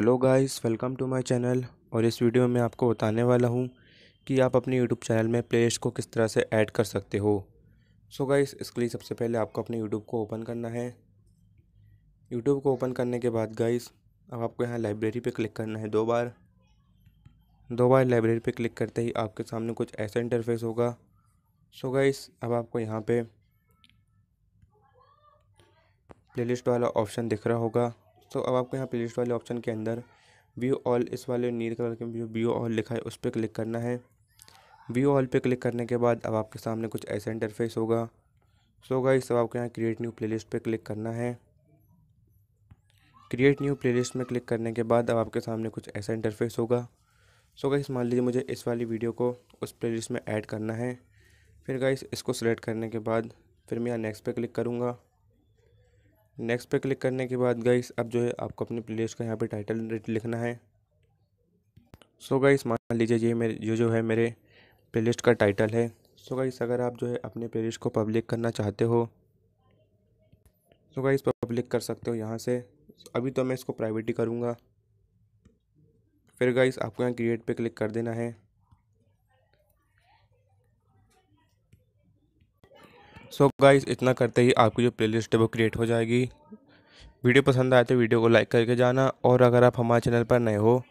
hello guys welcome to my channel और इस video में आपको बताने वाला हूँ कि आप अपने यूट्यूब चैनल में प्लेलिस्ट को किस तरह से ऐड कर सकते हो सो so गाइस इसके लिए सबसे पहले आपको अपने यूट्यूब को ओपन करना है यूट्यूब को ओपन करने के बाद गाइस अब आपको यहाँ लाइब्रेरी पे क्लिक करना है दो बार दो बार लाइब्रेरी पर क्लिक करते ही आपके सामने कुछ ऐसा इंटरफेस होगा सो so गाइस अब आपको यहाँ पर प्ले वाला ऑप्शन दिख रहा होगा तो अब आपको यहाँ लिस्ट वाले ऑप्शन के अंदर व्यू ऑल इस वाले नील कलर के जो व्यू ऑल लिखा है उस पर क्लिक करना है व्यू ऑल पे क्लिक करने के बाद अब आपके सामने कुछ ऐसा इंटरफेस होगा सो गाइस अब आपको यहाँ क्रिएट न्यू प्लेलिस्ट पे क्लिक करना है क्रिएट न्यू प्लेलिस्ट में क्लिक करने के बाद अब आपके सामने कुछ ऐसा इंटरफेस होगा सो गाइस मान लीजिए मुझे इस वाली वीडियो को उस प्लेलिस्ट में ऐड करना है फिर गाइस इसको सिलेक्ट करने के बाद फिर मैं यहाँ नेक्स्ट पे क्लिक करूँगा नेक्स्ट पे क्लिक करने के बाद गाइस अब जो है आपको अपने लिस्ट का यहाँ पे टाइटल लिखना है सो so गाइस मान लीजिए ये मेरे ये जो है मेरे लिस्ट का टाइटल है सो so गाइस अगर आप जो है अपने लिस्ट को पब्लिक करना चाहते हो सो गाइस पब्लिक कर सकते हो यहाँ से अभी तो मैं इसको प्राइवेट ही करूँगा फिर गाइस आपको यहाँ क्रिएट पे क्लिक कर देना है सो so गाइस इतना करते ही आपकी जो प्लेलिस्ट है वो क्रिएट हो जाएगी वीडियो पसंद आए तो वीडियो को लाइक करके जाना और अगर आप हमारे चैनल पर नए हो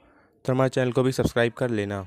तो हमारे चैनल को भी सब्सक्राइब कर लेना